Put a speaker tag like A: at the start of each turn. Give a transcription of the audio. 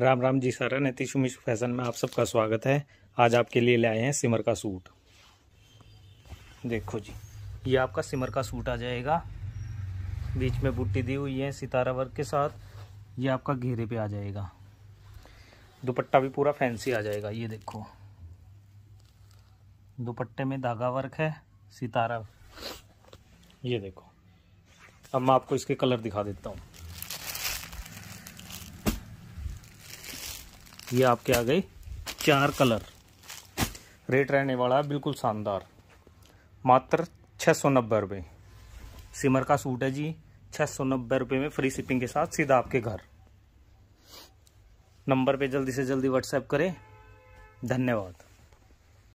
A: राम राम जी सारा नीतीश मिश फैशन में आप सबका स्वागत है आज आपके लिए ले आए हैं सिमर का सूट देखो जी ये आपका सिमर का सूट आ जाएगा बीच में बुट्टी दी हुई है सितारा वर्क के साथ ये आपका घेरे पे आ जाएगा दुपट्टा भी पूरा फैंसी आ जाएगा ये देखो दुपट्टे में धागा वर्क है सितारा ये देखो अब मैं आपको इसके कलर दिखा देता हूँ ये आपके आ गए चार कलर रेट रहने वाला है बिल्कुल शानदार मात्र छः सौ नब्बे रुपये सिमर का सूट है जी छः सौ नब्बे रुपये में फ्री शिपिंग के साथ सीधा आपके घर नंबर पे जल्दी से जल्दी व्हाट्सएप करें
B: धन्यवाद